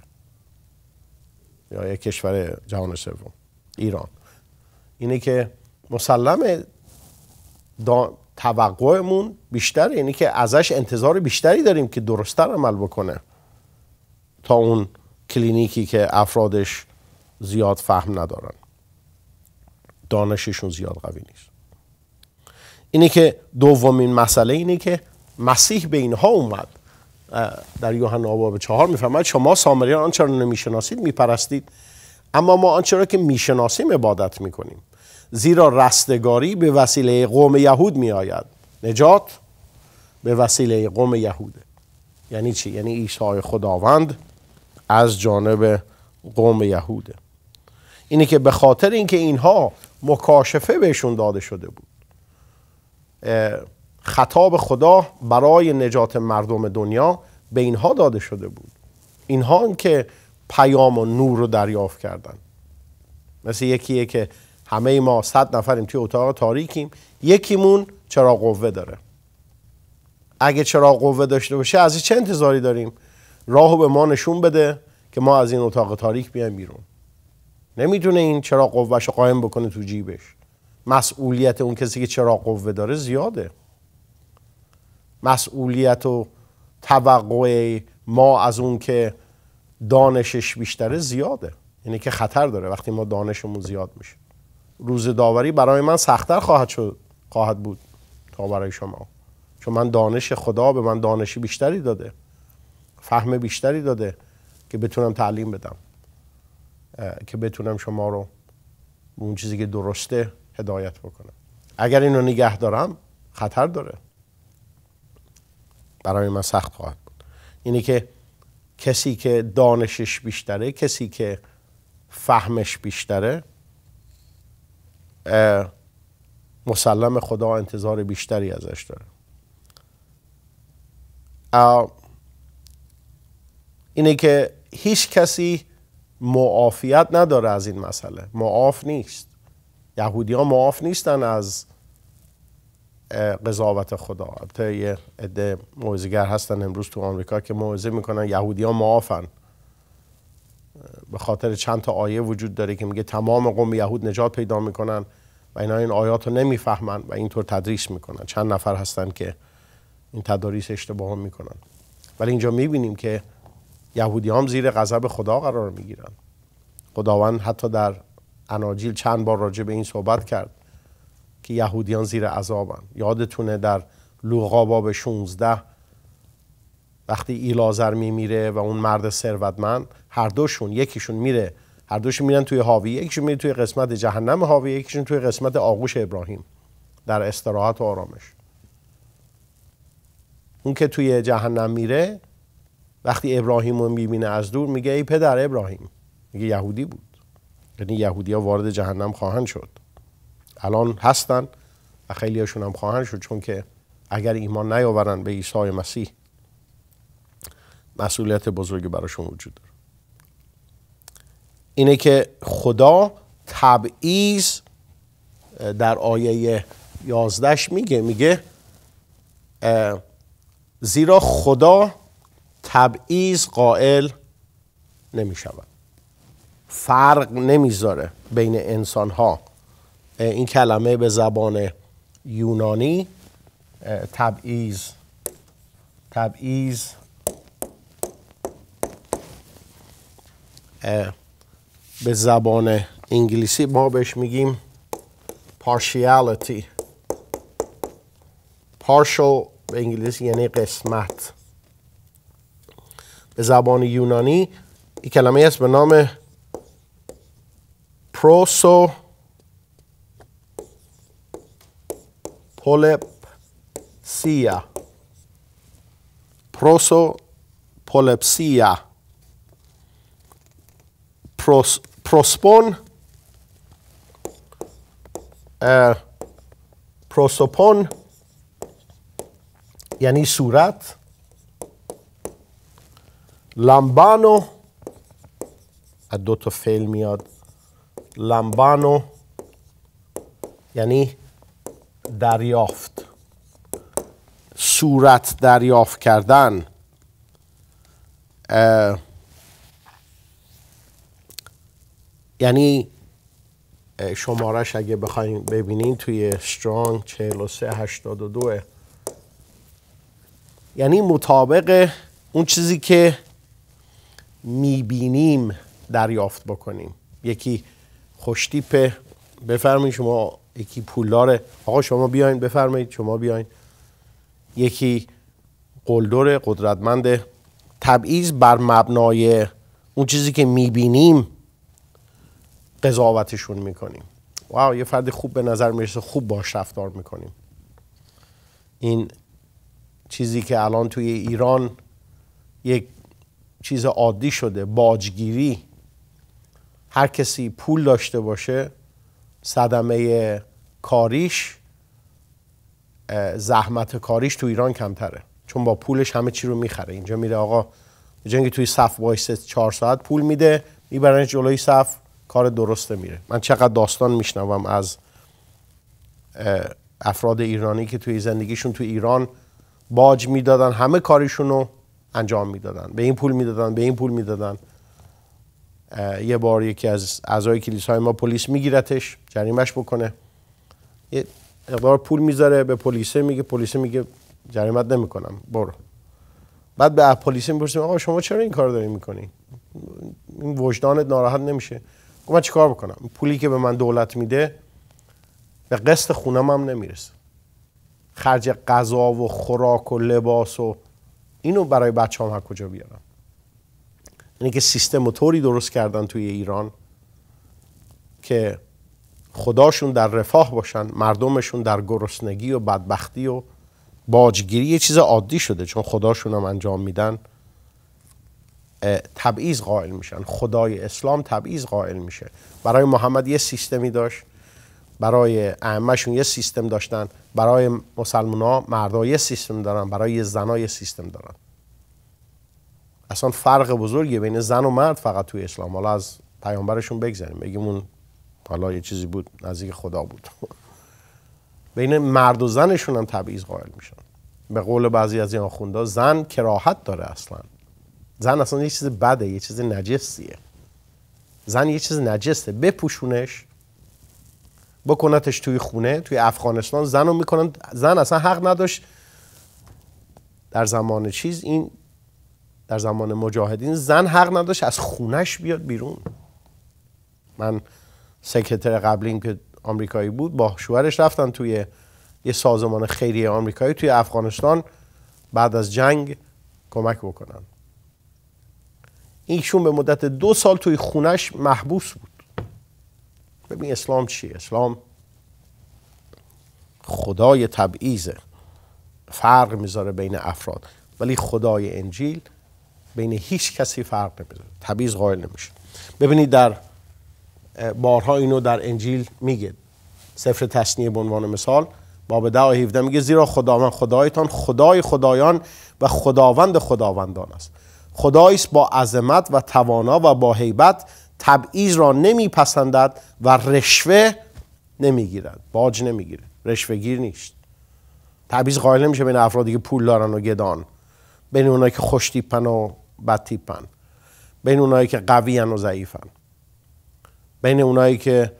یا یک کشور جهان سوم ایران اینه که مسلم توقعمون بیشتر یعنی که ازش انتظار بیشتری داریم که درستتر عمل بکنه تا اون کلینیکی که افرادش زیاد فهم ندارن دانششون زیاد قوی نیست اینه که دومین مسئله اینه که مسیح به اینها اومد در یوحنا باب چهار میفرماید شما سامریان آنچه را نمیشناسید میپرستید اما ما آنچه را که میشناسیم عبادت میکنیم زیرا رستگاری به وسیله قوم یهود میآید نجات به وسیله قوم یهوده یعنی چی یعنی عیسی خداوند از جانب قوم یهوده اینه که به خاطر اینکه اینها مکاشفه بهشون داده شده بود خطاب خدا برای نجات مردم دنیا به اینها داده شده بود اینها که پیام و نور رو دریافت کردن مثل یکیه که همه ما صد نفریم توی اتاق تاریکیم یکیمون چرا قوه داره اگه چرا قوه داشته باشه از چه انتظاری داریم راهو به ما نشون بده که ما از این اتاق تاریک بیایم بیرون نمیتونه این چرا قوهش قائم بکنه تو جیبش مسئولیت اون کسی که چرا قوه داره زیاده مسئولیت و توقع ما از اون که دانشش بیشتره زیاده یعنی که خطر داره وقتی ما دانشمون زیاد میشه روز داوری برای من سختتر خواهد شد خواهد بود تا برای شما چون من دانش خدا به من دانشی بیشتری داده فهم بیشتری داده که بتونم تعلیم بدم که بتونم شما رو اون چیزی که درسته هدایت بکنم اگر اینو نگه دارم خطر داره برای من سخت خواهد بود اینه که کسی که دانشش بیشتره کسی که فهمش بیشتره مسلم خدا انتظار بیشتری ازش داره اینه که هیچ کسی معافیت نداره از این مسئله معاف نیست یهودی ها معاف نیستن از قضاوت خدا تا یه عده موعظه‌گر هستن امروز تو آمریکا که موعظه میکنن یهودی ها معافن به خاطر چند تا آیه وجود داره که میگه تمام قوم یهود نجات پیدا میکنن و اینا این آیات رو نمیفهمن و اینطور تدریس میکنن چند نفر هستن که این تدریس اشتباه میکنن ولی اینجا میبینیم که یهودی هم زیر غضب خدا قرار میگیرن خداوند حتی در اناجیل چند بار راجع به این صحبت کرد که یهودیان زیر عذابند یادتونه در لوقا باب 16 وقتی ایلازر میمیره و اون مرد ثروتمند هر دوشون یکیشون میره هر دوشون میرن توی حاوی یکیشون میره توی قسمت جهنم هاوی یکیشون توی قسمت آغوش ابراهیم در استراحت و آرامش اون که توی جهنم میره وقتی ابراهیم رو میبینه از دور میگه ای پدر ابراهیم میگه یهودی بود یعنی ها وارد جهنم خواهند شد الان هستن و هاشون هم خواهند شد چون که اگر ایمان نیاورن به عیسی مسیح مسئولیت بزرگی براشون وجود داره اینه که خدا تبعیض در آیه یازدش میگه میگه زیرا خدا تبعیض قائل نمی فرق نمیذاره بین انسان ها این کلمه به زبان یونانی تبعیض تبعیض به زبان انگلیسی ما بهش میگیم partiality partial به انگلیسی یعنی قسمت به زبان یونانی این کلمه است به نام proso polepsia. Proso polepsia. Pros, prospon uh, prosopon یعنی صورت لامبانو از دو تا فعل میاد لمبانو یعنی دریافت صورت دریافت کردن یعنی شمارش اگه بخوایم ببینین توی سترانگ 4382 یعنی مطابق اون چیزی که میبینیم دریافت بکنیم یکی خوشتیپه بفرمایید شما یکی پولداره آقا شما بیاین بفرمایید شما بیاین یکی قلدر قدرتمند تبعیض بر مبنای اون چیزی که میبینیم قضاوتشون میکنیم واو یه فرد خوب به نظر میرسه خوب باش رفتار میکنیم این چیزی که الان توی ایران یک چیز عادی شده باجگیری هر کسی پول داشته باشه صدمه کاریش زحمت کاریش تو ایران کمتره چون با پولش همه چی رو میخره اینجا میره آقا جنگی توی صف وایسه چهار ساعت پول میده میبرنش جلوی صف کار درسته میره من چقدر داستان میشنوم از افراد ایرانی که توی زندگیشون تو ایران باج میدادن همه کاریشون رو انجام میدادن به این پول میدادن به این پول میدادن یه بار یکی از اعضای کلیسای ما پلیس میگیرتش جریمش بکنه یه اقدار پول میذاره به پلیس میگه پلیس میگه جریمت نمیکنم برو بعد به پلیس میپرسیم آقا شما چرا این کار داری میکنی این وجدانت ناراحت نمیشه من چیکار بکنم پولی که به من دولت میده به قسط خونم هم نمیرسه خرج غذا و خوراک و لباس و اینو برای بچه هم هر کجا بیارم یعنی که سیستم و طوری درست کردن توی ایران که خداشون در رفاه باشن مردمشون در گرسنگی و بدبختی و باجگیری یه چیز عادی شده چون خداشون هم انجام میدن تبعیض قائل میشن خدای اسلام تبعیض قائل میشه برای محمد یه سیستمی داشت برای اعمشون یه سیستم داشتن برای مسلمان ها مردا یه سیستم دارن برای زنا یه سیستم دارن اصلا فرق بزرگی بین زن و مرد فقط توی اسلام حالا از پیامبرشون بگذاریم بگیم اون حالا یه چیزی بود نزدیک خدا بود بین مرد و زنشون هم تبعیض قائل میشن به قول بعضی از این آخونده زن کراهت داره اصلا زن اصلا یه چیز بده یه چیز نجسیه زن یه چیز نجسته بپوشونش بکنتش توی خونه توی افغانستان زن رو میکنن زن اصلا حق نداشت در زمان چیز این در زمان مجاهدین زن حق نداشت از خونش بیاد بیرون من سکرتر قبلیم که آمریکایی بود با شوهرش رفتن توی یه سازمان خیریه آمریکایی توی افغانستان بعد از جنگ کمک بکنن اینشون به مدت دو سال توی خونش محبوس بود ببین اسلام چیه اسلام خدای تبعیزه فرق میذاره بین افراد ولی خدای انجیل بین هیچ کسی فرق نمیذاره تبعیض قائل نمیشه ببینید در بارها اینو در انجیل میگه سفر تشنیه به عنوان مثال باب ده و 17 میگه زیرا خداوند خدایتان خدای خدایان و خداوند خداوندان است خدایی با عظمت و توانا و با هیبت تبعیض را نمیپسندد و رشوه نمیگیرد باج نمیگیره رشوه گیر نیست تبعیض قائل نمیشه بین افرادی که پول دارن و گدان بین اونایی که خوشتیپن و بدتیپن بین اونایی که قوی و ضعیفن بین اونایی که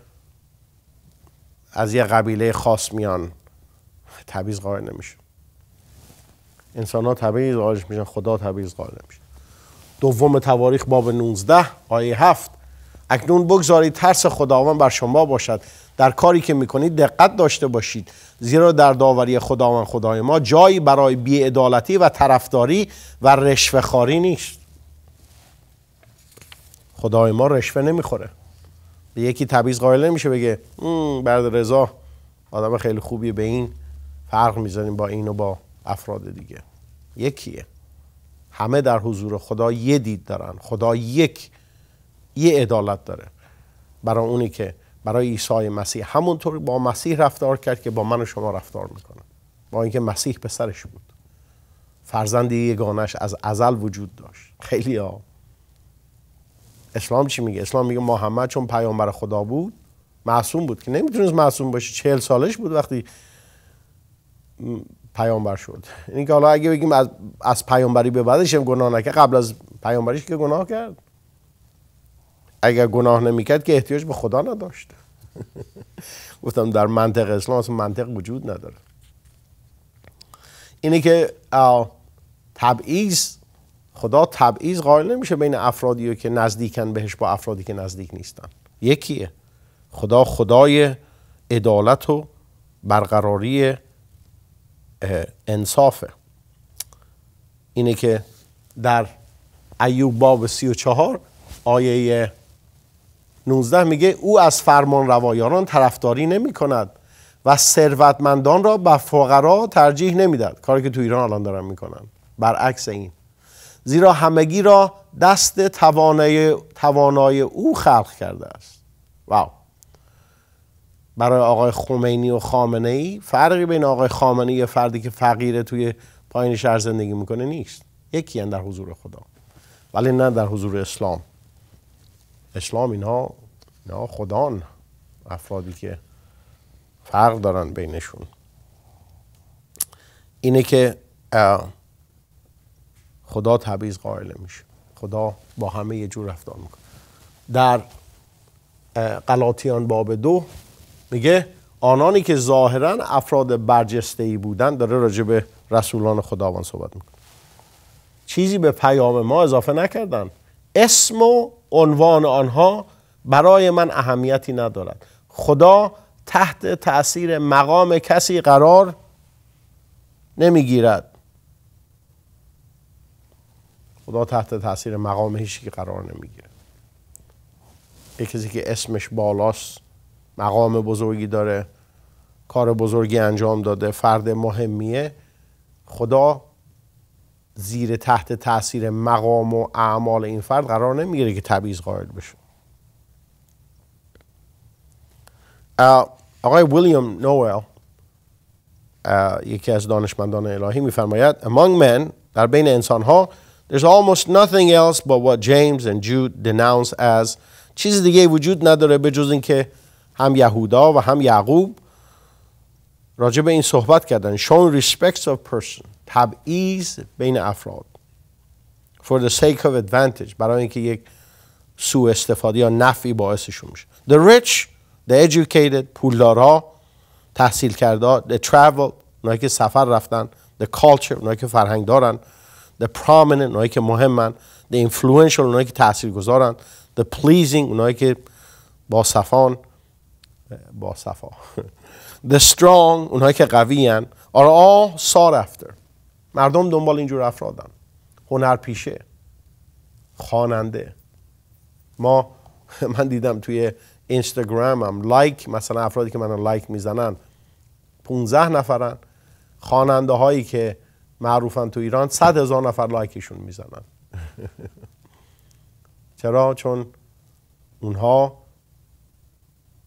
از یه قبیله خاص میان تبعیض قائل نمیشه انسان ها تبعیض قائلش میشن خدا تبعیض قائل نمیشه دوم تواریخ باب 19 آیه 7 اکنون بگذارید ترس خداوند بر شما باشد در کاری که میکنید دقت داشته باشید زیرا در داوری خداوند خدای ما جایی برای بیعدالتی و طرفداری و رشوهخواری نیست خدای ما رشوه نمیخوره به یکی تبعیض قائل نمیشه بگه برد رضا آدم خیلی خوبیه به این فرق میزنیم با این و با افراد دیگه یکیه همه در حضور خدا یه دید دارن خدا یک یه عدالت داره برای اونی که برای عیسی مسیح همونطور با مسیح رفتار کرد که با من و شما رفتار میکنه با اینکه مسیح پسرش بود فرزند یگانش از ازل وجود داشت خیلی ها اسلام چی میگه؟ اسلام میگه محمد چون پیامبر خدا بود معصوم بود که نمیتونست معصوم باشه چهل سالش بود وقتی پیامبر شد اینکه حالا اگه بگیم از, از پیامبری به بعدش هم گناه نکرد قبل از پیامبریش که گناه کرد اگر گناه نمیکرد که احتیاج به خدا نداشت گفتم در منطق اسلام اصلا منطق وجود نداره اینه که تبعیض خدا تبعیض قائل نمیشه بین افرادی که نزدیکن بهش با افرادی که نزدیک نیستن یکیه خدا خدای عدالت و برقراری انصافه اینه که در ایوب باب سی و آیه 19 میگه او از فرمان روایانان طرفداری نمی کند و ثروتمندان را به فقرا ترجیح نمیداد کاری که تو ایران الان دارن میکنن برعکس این زیرا همگی را دست توانای, توانای او خلق کرده است واو برای آقای خمینی و خامنه ای فرقی بین آقای خامنه ای فردی که فقیره توی پایین شهر زندگی میکنه نیست یکی در حضور خدا ولی نه در حضور اسلام اسلام اینها نه خدان افرادی که فرق دارن بینشون اینه که خدا تبعیض قائل میشه خدا با همه یه جور رفتار میکنه در قلاتیان باب دو میگه آنانی که ظاهرا افراد برجسته ای بودن داره راجع به رسولان خداوند صحبت میکنه چیزی به پیام ما اضافه نکردن اسم و عنوان آنها برای من اهمیتی ندارد خدا تحت تأثیر مقام کسی قرار نمیگیرد خدا تحت تاثیر مقام که قرار نمیگیره یک کسی که اسمش بالاست مقام بزرگی داره کار بزرگی انجام داده فرد مهمیه خدا زیر تحت تاثیر مقام و اعمال این فرد قرار نمیگیره که تبعیض قائل بشه آقای ویلیام نوئل یکی از دانشمندان الهی میفرماید among men در بین انسان ها there's almost nothing else but what James and Jude denounce as چیز دیگه وجود نداره به جز اینکه هم یهودا و هم یعقوب راجع این صحبت کردن shown respects of person تبعیض بین افراد for the sake of advantage برای اینکه یک سوء استفاده یا نفعی باعثشون میشه the rich the educated پولدارا تحصیل کرده the travel اونایی که سفر رفتن the culture اونایی که فرهنگ دارن the prominent اونایی که مهمن the influential اونایی که تحصیل گذارن the pleasing اونایی که با صفان با صفا the strong اونایی که قوی هن are all sought after مردم دنبال اینجور افرادن هنرپیشه خواننده ما من دیدم توی اینستاگرامم لایک مثلا افرادی که من لایک میزنن 15 نفرن خواننده هایی که معروفن تو ایران صد هزار نفر لایکشون میزنن چرا چون اونها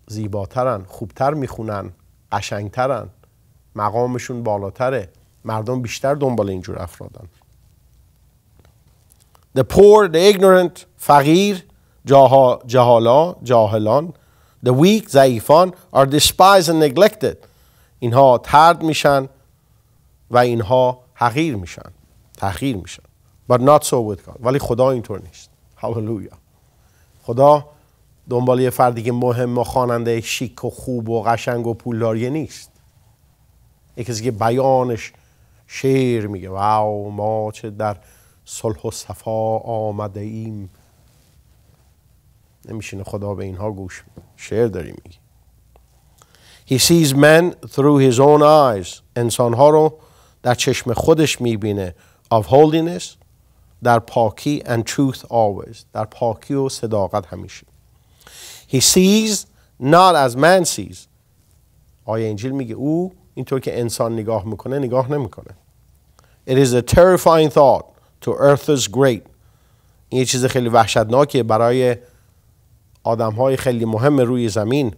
زیباترن خوبتر میخونن قشنگترن مقامشون بالاتره مردم بیشتر دنبال اینجور افرادن the poor the ignorant فقیر جاها جهالا جاهلان the weak ضعیفان are despised and neglected اینها ترد میشن و اینها حقیر میشن تحقیر میشن but not so with God ولی خدا اینطور نیست Hallelujah خدا دنبال یه فردی که مهم و خواننده شیک و خوب و قشنگ و پولداریه نیست یکی که بیانش شیر میگه واو ما چه در صلح و صفا آمده ایم نمیشینه خدا به اینها گوش شعر داری میگه He sees men through his own eyes انسانها رو در چشم خودش میبینه of holiness در پاکی and truth always در پاکی و صداقت همیشه He sees not as man sees آیه انجیل میگه او اینطور که انسان نگاه میکنه نگاه نمیکنه It is a terrifying thought to earth great این چیز خیلی وحشتناکه برای آدم های خیلی مهم روی زمین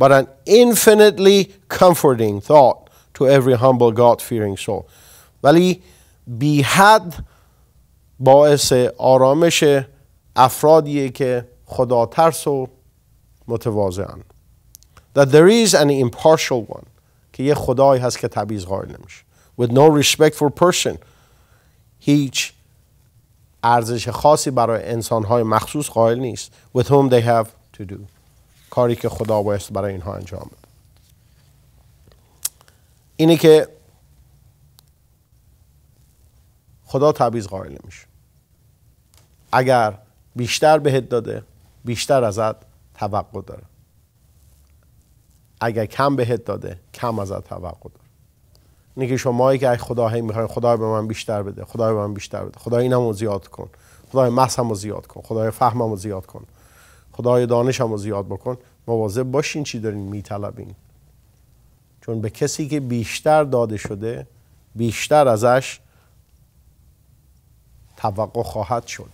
but an infinitely comforting thought to every humble God fearing soul ولی بی حد باعث آرامش افرادیه که خدا ترس و متواضعن that there is an impartial one که یه خدایی هست که تبعیض قائل نمیشه with no respect for person هیچ ارزش خاصی برای انسانهای مخصوص قائل نیست with whom they have to do کاری که خدا باید برای اینها انجام بده اینه که خدا تبعیض قائل نمیشه اگر بیشتر بهت داده بیشتر ازت توقع داره اگر کم بهت داده کم ازت توقع دار. اینه که ای که خدا هی میخوای خدا به من بیشتر بده خدا به من بیشتر بده خدا اینمو زیاد کن خدای رو زیاد کن خدای فهممو زیاد کن خدای دانشمو زیاد بکن مواظب باشین چی دارین میطلبین چون به کسی که بیشتر داده شده بیشتر ازش توقع خواهد شد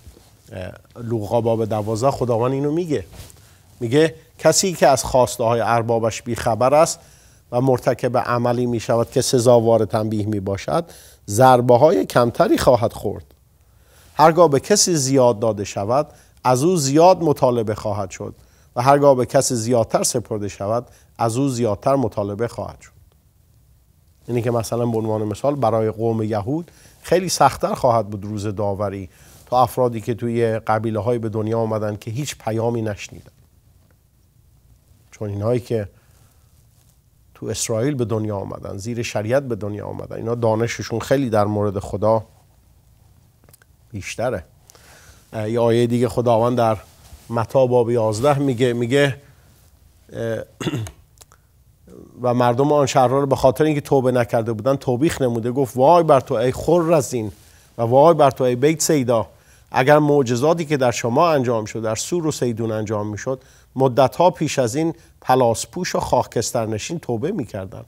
لوقا باب دوازه خداوند اینو میگه میگه کسی که از خواسته های اربابش بیخبر است و مرتکب عملی می شود که سزاوار تنبیه می باشد ضربه های کمتری خواهد خورد هرگاه به کسی زیاد داده شود از او زیاد مطالبه خواهد شد و هرگاه به کسی زیادتر سپرده شود از او زیادتر مطالبه خواهد شد یعنی که مثلا به عنوان مثال برای قوم یهود خیلی سختتر خواهد بود روز داوری تا افرادی که توی قبیله های به دنیا آمدن که هیچ پیامی نشنیدن این هایی که تو اسرائیل به دنیا آمدن زیر شریعت به دنیا آمدن اینا دانششون خیلی در مورد خدا بیشتره یه آیه دیگه خداوند در متا باب 11 میگه میگه و مردم آن شهرها رو به خاطر اینکه توبه نکرده بودن توبیخ نموده گفت وای بر تو ای خور رزین و وای بر تو ای بیت سیدا اگر معجزاتی که در شما انجام شد در سور و سیدون انجام میشد مدت ها پیش از این پلاسپوش و نشین توبه میکردن،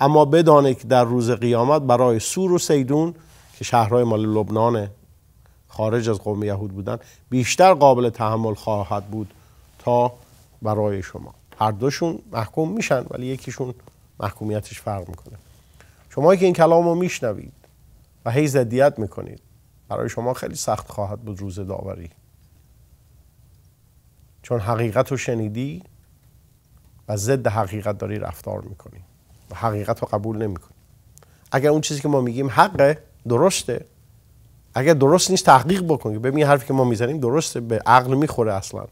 اما بدانه که در روز قیامت برای سور و سیدون که شهرهای مال لبنان خارج از قوم یهود بودن بیشتر قابل تحمل خواهد بود تا برای شما هر دوشون محکوم میشن ولی یکیشون محکومیتش فرق میکنه شما که این کلام رو میشنوید و هی زدیت میکنید برای شما خیلی سخت خواهد بود روز داوری چون حقیقت رو شنیدی و ضد حقیقت داری رفتار میکنی و حقیقت رو قبول نمیکنی اگر اون چیزی که ما میگیم حقه درسته اگر درست نیست تحقیق بکن ببین حرفی که ما میزنیم درسته به عقل میخوره اصلا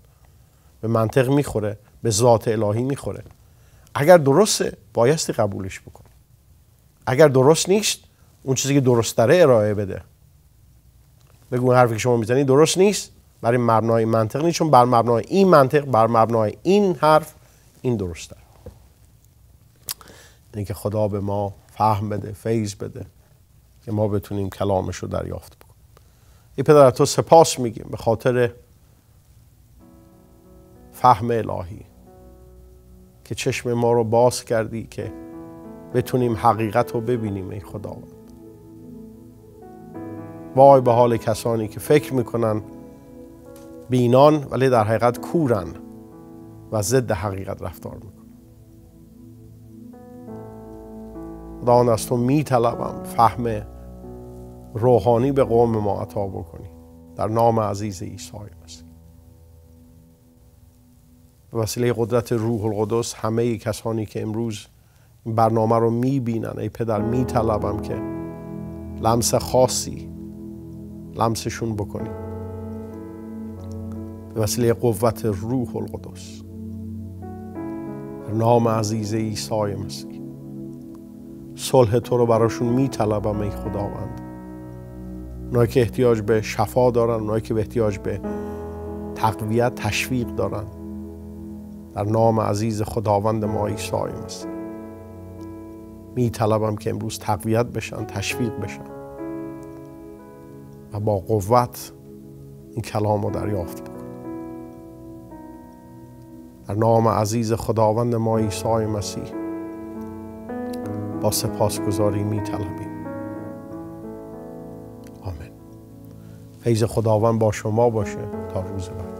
به منطق میخوره به ذات الهی میخوره اگر درسته بایستی قبولش بکن اگر درست نیست اون چیزی که درست ارائه بده بگو حرفی که شما میزنید درست نیست برای مبنای منطق نیست چون بر مبنای این منطق بر مبنای این حرف این درسته اینکه خدا به ما فهم بده فیض بده که ما بتونیم کلامش رو دریافت بکنیم ای پدر تو سپاس میگیم به خاطر فهم الهی که چشم ما رو باز کردی که بتونیم حقیقت رو ببینیم ای خداوند وای به حال کسانی که فکر میکنن بینان ولی در حقیقت کورن و ضد حقیقت رفتار میکنه خداوند از تو میطلبم فهم روحانی به قوم ما عطا بکنی در نام عزیز عیسی مسیح به وسیله قدرت روح القدس همه کسانی که امروز این برنامه رو میبینن ای پدر میطلبم که لمس خاصی لمسشون بکنی به وسیله قوت روح القدس نام عزیز عیسی مسیح صلح تو رو براشون طلبم ای خداوند اونایی که احتیاج به شفا دارن اونایی که به احتیاج به تقویت تشویق دارن در نام عزیز خداوند ما عیسی مسیح می طلبم که امروز تقویت بشن تشویق بشن و با قوت این کلام رو دریافت در نام عزیز خداوند ما عیسی مسیح با سپاسگزاری می طلبیم آمین فیض خداوند با شما باشه تا روز بعد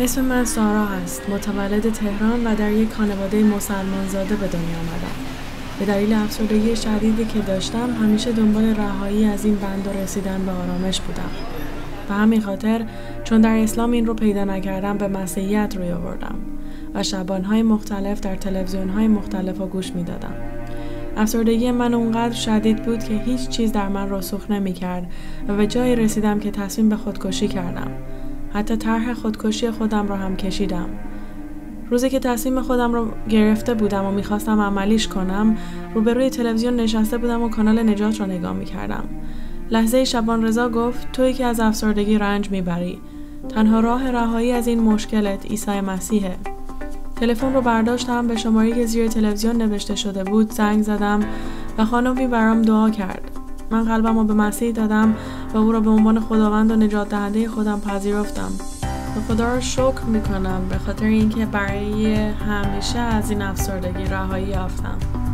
اسم من سارا است متولد تهران و در یک خانواده زاده به دنیا آمدم به دلیل افسردگی شدیدی که داشتم همیشه دنبال رهایی از این بند و رسیدن به آرامش بودم به همین خاطر چون در اسلام این رو پیدا نکردم به مسیحیت روی آوردم و شبانهای مختلف در تلویزیونهای مختلف رو گوش میدادم افسردگی من اونقدر شدید بود که هیچ چیز در من رسوخ نمیکرد و به جایی رسیدم که تصمیم به خودکشی کردم حتی طرح خودکشی خودم را هم کشیدم روزی که تصمیم خودم رو گرفته بودم و میخواستم عملیش کنم روبروی تلویزیون نشسته بودم و کانال نجات را نگاه میکردم لحظه شبان رضا گفت توی که از افسردگی رنج میبری تنها راه رهایی از این مشکلت عیسی مسیحه تلفن رو برداشتم به شماری که زیر تلویزیون نوشته شده بود زنگ زدم و خانمی برام دعا کرد من قلبم رو به مسیح دادم و او را به عنوان خداوند و نجات دهنده خودم پذیرفتم و خدا را شکر میکنم به خاطر اینکه برای همیشه از این افسردگی رهایی یافتم.